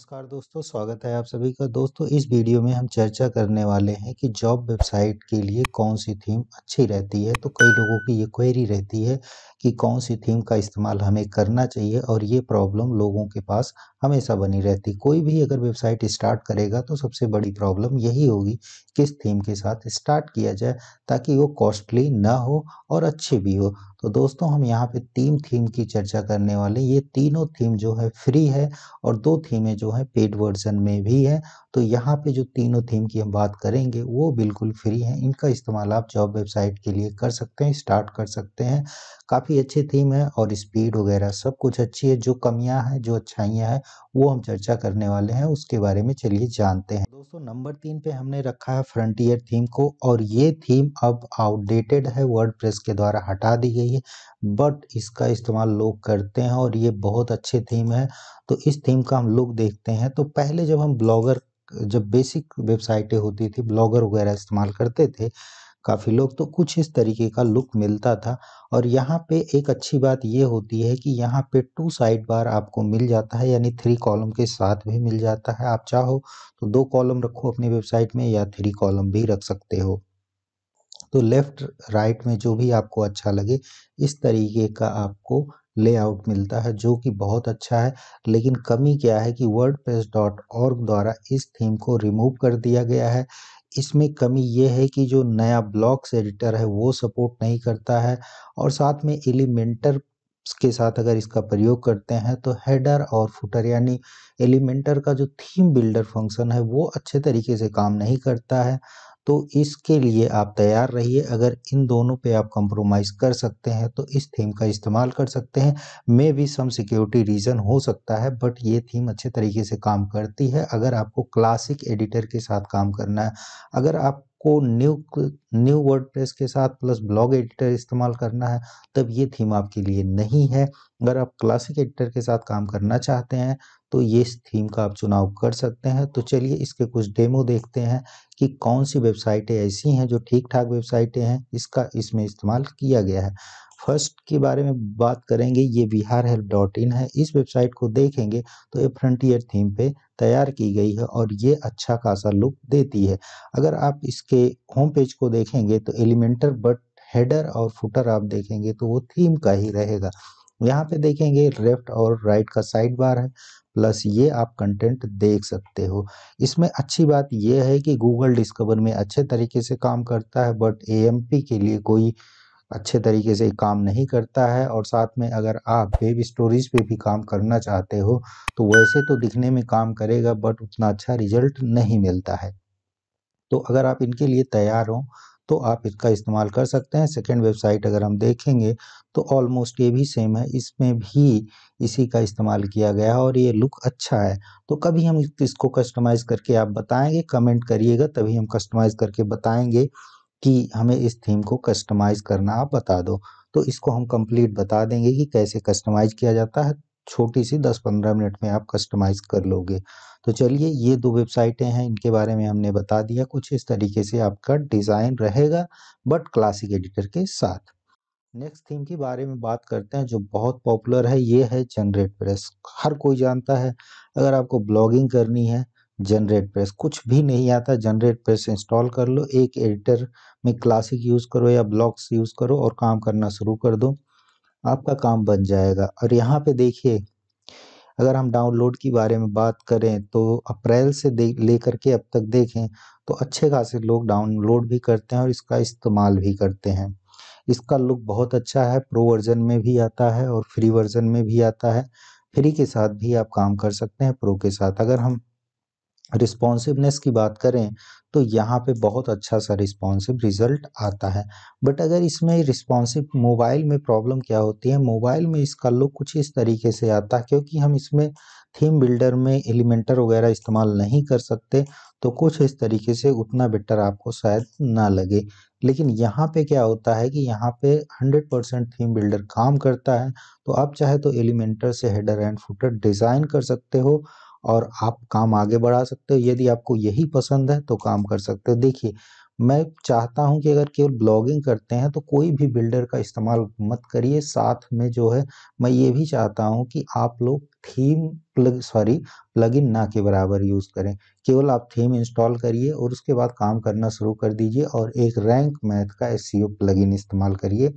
नमस्कार दोस्तों स्वागत है आप सभी का दोस्तों इस वीडियो में हम चर्चा करने वाले हैं कि जॉब वेबसाइट के लिए कौन सी थीम अच्छी रहती है तो कई लोगों की ये क्वेरी रहती है कि कौन सी थीम का इस्तेमाल हमें करना चाहिए और ये प्रॉब्लम लोगों के पास हमेशा बनी रहती कोई भी अगर वेबसाइट स्टार्ट करेगा तो सबसे बड़ी प्रॉब्लम यही होगी किस थीम के साथ स्टार्ट किया जाए ताकि वो कॉस्टली ना हो और अच्छी भी हो तो दोस्तों हम यहाँ पे तीन थीम की चर्चा करने वाले ये तीनों थीम जो है फ्री है और दो थीमें जो है पेड वर्जन में भी है तो यहाँ पे जो तीनों थीम की हम बात करेंगे वो बिल्कुल फ्री है इनका इस्तेमाल आप जॉब वेबसाइट के लिए कर सकते हैं स्टार्ट कर सकते हैं काफ़ी अच्छी थीम है और स्पीड वगैरह सब कुछ अच्छी है जो कमियां हैं जो अच्छाइयां हैं वो हम चर्चा करने वाले हैं उसके बारे में चलिए जानते हैं दोस्तों नंबर तीन पे हमने रखा है फ्रंटियर थीम को और ये थीम अब आउटडेटेड है वर्ड के द्वारा हटा दी गई है बट इसका इस्तेमाल लोग करते हैं और ये बहुत अच्छी थीम है तो इस थीम का हम लोग देखते हैं तो पहले जब हम ब्लॉगर जब बेसिक वेबसाइटें होती थी ब्लॉगर वगैरह इस्तेमाल करते थे काफ़ी लोग तो कुछ इस तरीके का लुक मिलता था और यहाँ पे एक अच्छी बात ये होती है कि यहाँ पे टू साइड बार आपको मिल जाता है यानी थ्री कॉलम के साथ भी मिल जाता है आप चाहो तो दो कॉलम रखो अपनी वेबसाइट में या थ्री कॉलम भी रख सकते हो तो लेफ़्ट राइट में जो भी आपको अच्छा लगे इस तरीके का आपको लेआउट मिलता है जो कि बहुत अच्छा है लेकिन कमी क्या है कि वर्ड डॉट द्वारा इस थीम को रिमूव कर दिया गया है इसमें कमी ये है कि जो नया ब्लॉक्स एडिटर है वो सपोर्ट नहीं करता है और साथ में एलिमेंटर के साथ अगर इसका प्रयोग करते हैं तो हेडर और फुटर यानी एलिमेंटर का जो थीम बिल्डर फंक्शन है वो अच्छे तरीके से काम नहीं करता है तो इसके लिए आप तैयार रहिए अगर इन दोनों पे आप कंप्रोमाइज़ कर सकते हैं तो इस थीम का इस्तेमाल कर सकते हैं मे भी सम सिक्योरिटी रीज़न हो सकता है बट ये थीम अच्छे तरीके से काम करती है अगर आपको क्लासिक एडिटर के साथ काम करना है अगर आप को न्यू न्यू प्रेस के साथ प्लस ब्लॉग एडिटर इस्तेमाल करना है तब ये थीम आपके लिए नहीं है अगर आप क्लासिक एडिटर के साथ काम करना चाहते हैं तो ये इस थीम का आप चुनाव कर सकते हैं तो चलिए इसके कुछ डेमो देखते हैं कि कौन सी वेबसाइटें ऐसी हैं जो ठीक ठाक वेबसाइटें हैं इसका इसमें इस्तेमाल किया गया है फर्स्ट के बारे में बात करेंगे ये बिहार हेल्प डॉट इन है इस वेबसाइट को देखेंगे तो ये फ्रंटियर थीम पे तैयार की गई है और ये अच्छा खासा लुक देती है अगर आप इसके होम पेज को देखेंगे तो एलिमेंटर बट हेडर और फुटर आप देखेंगे तो वो थीम का ही रहेगा यहाँ पे देखेंगे लेफ्ट और राइट का साइड बार है प्लस ये आप कंटेंट देख सकते हो इसमें अच्छी बात यह है कि गूगल डिस्कवर में अच्छे तरीके से काम करता है बट ए के लिए कोई अच्छे तरीके से काम नहीं करता है और साथ में अगर आप वेब स्टोरीज पे भी काम करना चाहते हो तो वैसे तो दिखने में काम करेगा बट उतना अच्छा रिजल्ट नहीं मिलता है तो अगर आप इनके लिए तैयार हो तो आप इसका इस्तेमाल कर सकते हैं सेकेंड वेबसाइट अगर हम देखेंगे तो ऑलमोस्ट ये भी सेम है इसमें भी इसी का इस्तेमाल किया गया है और ये लुक अच्छा है तो कभी हम इसको कस्टमाइज़ करके आप बताएंगे कमेंट करिएगा तभी हम कस्टमाइज़ करके बताएंगे कि हमें इस थीम को कस्टमाइज़ करना आप बता दो तो इसको हम कंप्लीट बता देंगे कि कैसे कस्टमाइज़ किया जाता है छोटी सी 10-15 मिनट में आप कस्टमाइज़ कर लोगे तो चलिए ये दो वेबसाइटें हैं इनके बारे में हमने बता दिया कुछ इस तरीके से आपका डिज़ाइन रहेगा बट क्लासिक एडिटर के साथ नेक्स्ट थीम के बारे में बात करते हैं जो बहुत पॉपुलर है ये है जनरेट प्रेस हर कोई जानता है अगर आपको ब्लॉगिंग करनी है जनरेट प्रेस कुछ भी नहीं आता जनरेट प्रेस इंस्टॉल कर लो एक एडिटर में क्लासिक यूज़ करो या ब्लॉक्स यूज़ करो और काम करना शुरू कर दो आपका काम बन जाएगा और यहाँ पे देखिए अगर हम डाउनलोड के बारे में बात करें तो अप्रैल से लेकर के अब तक देखें तो अच्छे खासे लोग डाउनलोड भी करते हैं और इसका इस्तेमाल भी करते हैं इसका लुक बहुत अच्छा है प्रो वर्जन में भी आता है और फ्री वर्जन में भी आता है फ्री के साथ भी आप काम कर सकते हैं प्रो के साथ अगर हम रिस्पॉन्सिवनेस की बात करें तो यहाँ पे बहुत अच्छा सा रिस्पॉन्सिव रिजल्ट आता है बट अगर इसमें रिस्पॉन्सिव मोबाइल में प्रॉब्लम क्या होती है मोबाइल में इसका लुक कुछ इस तरीके से आता है क्योंकि हम इसमें थीम बिल्डर में एलिमेंटर वगैरह इस्तेमाल नहीं कर सकते तो कुछ इस तरीके से उतना बेटर आपको शायद ना लगे लेकिन यहाँ पे क्या होता है कि यहाँ पे 100 परसेंट थीम बिल्डर काम करता है तो आप चाहे तो एलिमेंटर से हेडर एंड फुटर डिज़ाइन कर सकते हो और आप काम आगे बढ़ा सकते हो यदि आपको यही पसंद है तो काम कर सकते हो देखिए मैं चाहता हूं कि अगर केवल ब्लॉगिंग करते हैं तो कोई भी बिल्डर का इस्तेमाल मत करिए साथ में जो है मैं ये भी चाहता हूं कि आप लोग थीम प्लग सॉरी प्लगइन ना के बराबर यूज़ करें केवल आप थीम इंस्टॉल करिए और उसके बाद काम करना शुरू कर दीजिए और एक रैंक मैथ का एस इन इस्तेमाल करिए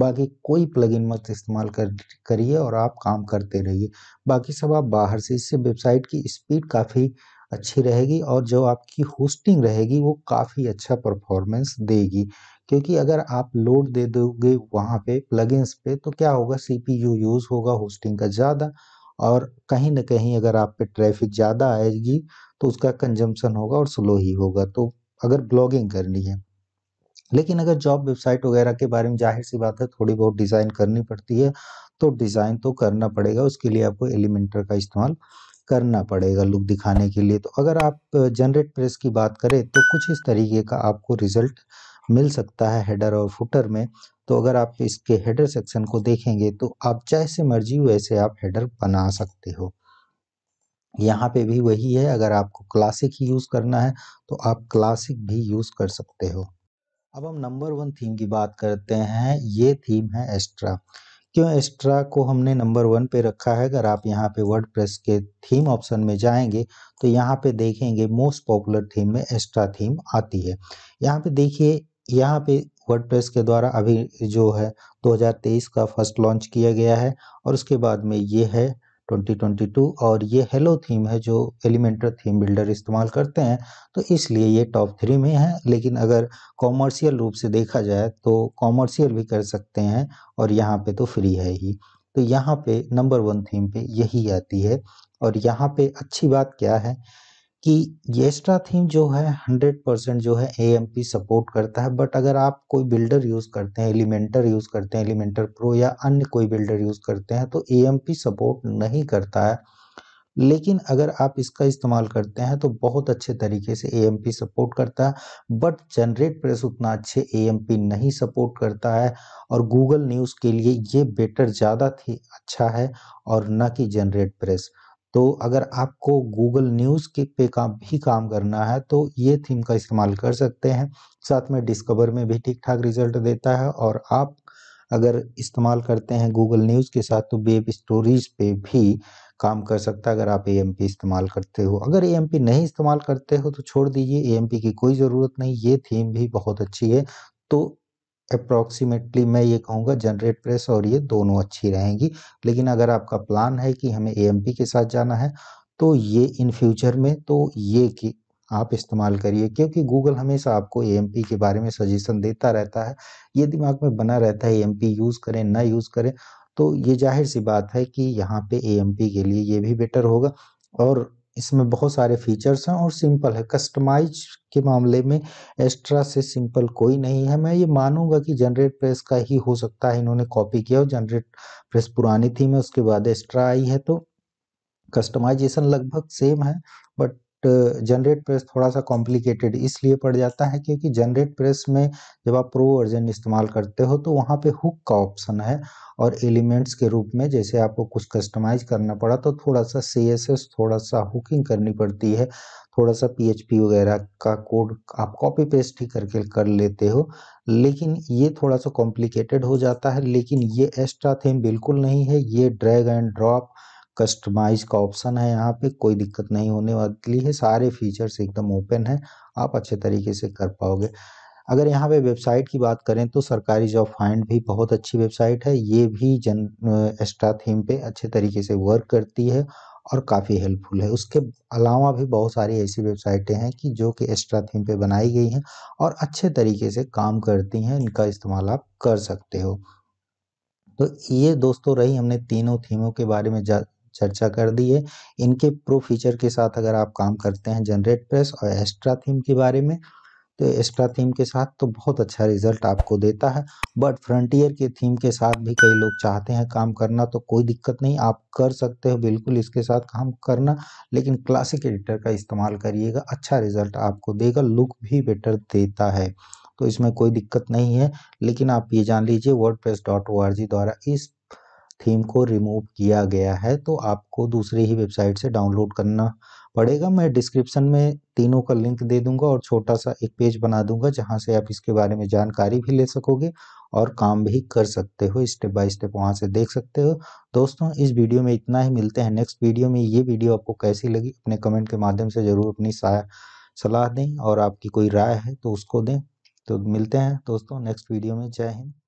बाकी कोई प्लगइन मत इस्तेमाल कर करिए और आप काम करते रहिए बाकी सब आप बाहर से इससे वेबसाइट की स्पीड काफ़ी अच्छी रहेगी और जो आपकी होस्टिंग रहेगी वो काफ़ी अच्छा परफॉर्मेंस देगी क्योंकि अगर आप लोड दे दोगे वहाँ पे प्लगइन्स पे तो क्या होगा सीपीयू यूज़ होगा होस्टिंग का ज़्यादा और कहीं ना कहीं अगर आप पे ट्रैफिक ज़्यादा आएगी तो उसका कंजम्पशन होगा और स्लो ही होगा तो अगर ब्लॉगिंग करनी है लेकिन अगर जॉब वेबसाइट वगैरह के बारे में जाहिर सी बात है थोड़ी बहुत डिज़ाइन करनी पड़ती है तो डिज़ाइन तो करना पड़ेगा उसके लिए आपको एलिमेंटर का इस्तेमाल करना पड़ेगा लुक दिखाने के लिए तो अगर आप जनरेट प्रेस की बात करें तो कुछ इस तरीके का आपको रिजल्ट मिल सकता है हेडर और फुटर में तो अगर आप इसके हेडर सेक्शन को देखेंगे तो आप जैसे मर्जी वैसे आप हेडर बना सकते हो यहाँ पे भी वही है अगर आपको क्लासिक ही यूज़ करना है तो आप क्लासिक भी यूज़ कर सकते हो अब हम नंबर वन थीम की बात करते हैं ये थीम है एस्ट्रा क्यों एस्ट्रा को हमने नंबर वन पे रखा है अगर आप यहाँ पे वर्ड के थीम ऑप्शन में जाएंगे तो यहाँ पे देखेंगे मोस्ट पॉपुलर थीम में एस्ट्रा थीम आती है यहाँ पे देखिए यहाँ पे वर्ड के द्वारा अभी जो है 2023 का फर्स्ट लॉन्च किया गया है और उसके बाद में ये है 2022 और ये हेलो थीम है जो एलिमेंटर थीम बिल्डर इस्तेमाल करते हैं तो इसलिए ये टॉप थ्री में है लेकिन अगर कॉमर्शियल रूप से देखा जाए तो कॉमर्शियल भी कर सकते हैं और यहाँ पे तो फ्री है ही तो यहाँ पे नंबर वन थीम पे यही आती है और यहाँ पे अच्छी बात क्या है कि येस्ट्रा थीम जो है 100 परसेंट जो है ए सपोर्ट करता है बट अगर आप कोई बिल्डर यूज़ करते हैं एलिमेंटर यूज़ करते हैं एलिमेंटर प्रो या अन्य कोई बिल्डर यूज़ करते हैं तो ए सपोर्ट नहीं करता है लेकिन अगर आप इसका इस्तेमाल करते हैं तो बहुत अच्छे तरीके से ए सपोर्ट करता है बट जनरेट प्रेस उतना अच्छे ए नहीं सपोर्ट करता है और गूगल न्यूज़ के लिए ये बेटर ज़्यादा थी अच्छा है और न कि जनरेट प्रेस तो अगर आपको गूगल न्यूज़ के पे का भी काम करना है तो ये थीम का इस्तेमाल कर सकते हैं साथ में डिस्कवर में भी ठीक ठाक रिजल्ट देता है और आप अगर इस्तेमाल करते हैं गूगल न्यूज़ के साथ तो वेब स्टोरीज पे भी काम कर सकता है अगर आप ए इस्तेमाल करते हो अगर ए नहीं इस्तेमाल करते हो तो छोड़ दीजिए ए की कोई ज़रूरत नहीं ये थीम भी बहुत अच्छी है तो अप्रॉक्सीमेटली मैं ये कहूँगा जनरेट प्रेस और ये दोनों अच्छी रहेंगी लेकिन अगर आपका प्लान है कि हमें ए के साथ जाना है तो ये इन फ्यूचर में तो ये कि आप इस्तेमाल करिए क्योंकि गूगल हमेशा आपको ए के बारे में सजेशन देता रहता है ये दिमाग में बना रहता है ए यूज़ करें ना यूज़ करें तो ये जाहिर सी बात है कि यहाँ पे ए के लिए ये भी बेटर होगा और इसमें बहुत सारे फीचर्स हैं और सिंपल है कस्टमाइज के मामले में एक्स्ट्रा से सिंपल कोई नहीं है मैं ये मानूंगा कि जनरेट प्रेस का ही हो सकता है इन्होंने कॉपी किया और जनरेट प्रेस पुरानी थी मैं उसके बाद एक्स्ट्रा आई है तो कस्टमाइजेशन लगभग सेम है जनरेट प्रेस थोड़ा सा कॉम्प्लिकेटेड इसलिए पड़ जाता है क्योंकि जनरेट प्रेस में जब आप प्रो वर्जन इस्तेमाल करते हो तो वहाँ पे हुक का ऑप्शन है और एलिमेंट्स के रूप में जैसे आपको कुछ कस्टमाइज करना पड़ा तो थोड़ा सा सी थोड़ा सा हुकिंग करनी पड़ती है थोड़ा सा पी वगैरह का कोड आप कॉपी पेस्ट ही करके कर लेते हो लेकिन ये थोड़ा सा कॉम्प्लिकेटेड हो जाता है लेकिन ये एक्स्ट्रा थीम बिल्कुल नहीं है ये ड्रैग एंड ड्रॉप कस्टमाइज का ऑप्शन है यहाँ पे कोई दिक्कत नहीं होने वाली है सारे फीचर्स एकदम ओपन है आप अच्छे तरीके से कर पाओगे अगर यहाँ पे वेबसाइट की बात करें तो सरकारी जॉब फाइंड भी बहुत अच्छी वेबसाइट है ये भी जन एक्स्ट्रा थीम पे अच्छे तरीके से वर्क करती है और काफ़ी हेल्पफुल है उसके अलावा भी बहुत सारी ऐसी वेबसाइटें हैं कि जो कि एक्स्ट्रा थीम पे बनाई गई हैं और अच्छे तरीके से काम करती हैं इनका इस्तेमाल आप कर सकते हो तो ये दोस्तों रही हमने तीनों थीमों के बारे में चर्चा कर दी है इनके प्रो फीचर के साथ अगर आप काम करते हैं जनरेट प्रेस और एक्स्ट्रा थीम के बारे में तो एक्स्ट्रा थीम के साथ तो बहुत अच्छा रिजल्ट आपको देता है बट फ्रंटियर के थीम के साथ भी कई लोग चाहते हैं काम करना तो कोई दिक्कत नहीं आप कर सकते हो बिल्कुल इसके साथ काम करना लेकिन क्लासिक एडिटर का इस्तेमाल करिएगा अच्छा रिजल्ट आपको देगा लुक भी बेटर देता है तो इसमें कोई दिक्कत नहीं है लेकिन आप ये जान लीजिए वर्ड द्वारा इस थीम को रिमूव किया गया है तो आपको दूसरी ही वेबसाइट से डाउनलोड करना पड़ेगा मैं डिस्क्रिप्शन में तीनों का लिंक दे दूंगा और छोटा सा एक पेज बना दूंगा जहां से आप इसके बारे में जानकारी भी ले सकोगे और काम भी कर सकते हो स्टेप बाय स्टेप वहां से देख सकते हो दोस्तों इस वीडियो में इतना ही मिलते हैं नेक्स्ट वीडियो में ये वीडियो आपको कैसी लगी अपने कमेंट के माध्यम से ज़रूर अपनी सलाह दें और आपकी कोई राय है तो उसको दें तो मिलते हैं दोस्तों नेक्स्ट वीडियो में जय हिंद